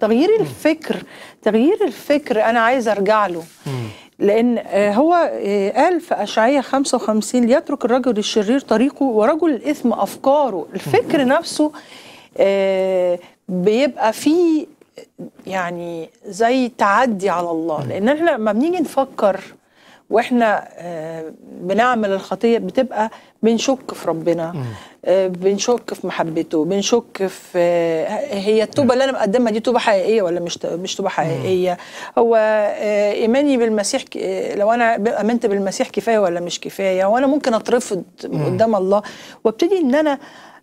تغيير الفكر تغيير الفكر انا عايزه ارجع له لان آه، هو آه، قال في اشعياء 55 ليترك الرجل الشرير طريقه ورجل الاثم افكاره الفكر نفسه آه، بيبقى فيه يعني زي تعدي على الله لان احنا لما بنيجي نفكر واحنا آه، بنعمل الخطيه بتبقى بنشك في ربنا آه، بنشك في محبته بنشك في آه، هي التوبه اللي انا مقدمها دي توبه حقيقيه ولا مش مش توبه حقيقيه هو ايماني بالمسيح لو انا امنت بالمسيح كفايه ولا مش كفايه وانا ممكن اترفض قدام الله وابتدي ان انا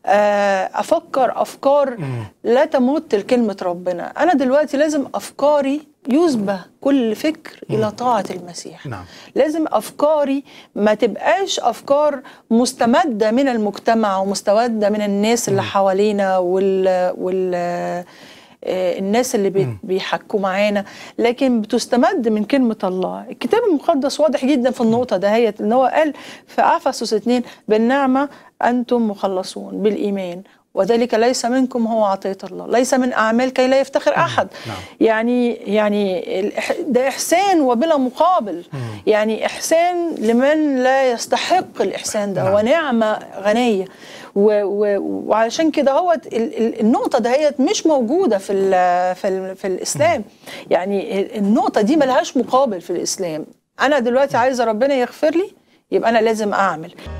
آه، افكر افكار لا تمت لكلمه ربنا انا دلوقتي لازم افكاري يشبه كل فكر مم. الى طاعه المسيح نعم. لازم افكاري ما تبقاش افكار مستمده من المجتمع ومستمده من الناس مم. اللي حوالينا وال, وال... آه، الناس اللي بيحكوا معانا لكن بتستمد من كلمه الله الكتاب المقدس واضح جدا في النقطه دهيت ان هو قال في افسس 2 بالنعمه انتم مخلصون بالايمان وذلك ليس منكم هو عطية الله ليس من أعمال كي لا يفتخر نعم، أحد نعم. يعني يعني ده إحسان وبلا مقابل مم. يعني إحسان لمن لا يستحق الإحسان ده نعم. ونعمة غنية و و وعلشان كده هو النقطة دهيت مش موجودة في الـ في, الـ في الإسلام مم. يعني النقطة دي ملهاش مقابل في الإسلام أنا دلوقتي عايزة ربنا يغفر لي يبقى أنا لازم أعمل